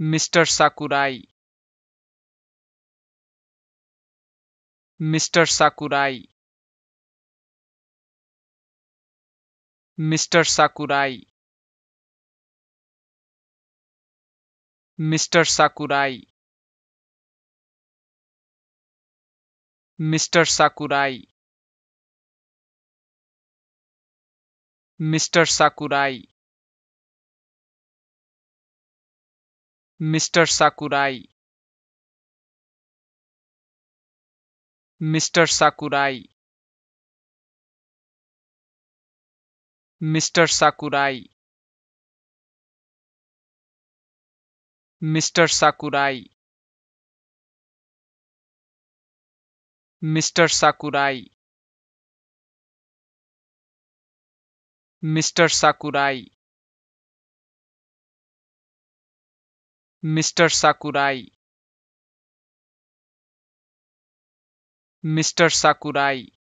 Mr. Sakurai. Mr. Sakurai. Mr. Sakurai. Mr. Sakurai. Mr. Sakurai. Mr. Sakurai. Mr. Sakurai. Mr. Sakurai. Mr. Sakurai. Mr. Sakurai. Mr. Sakurai. Mr. Sakurai. Mr. Sakurai. Mr. Sakurai.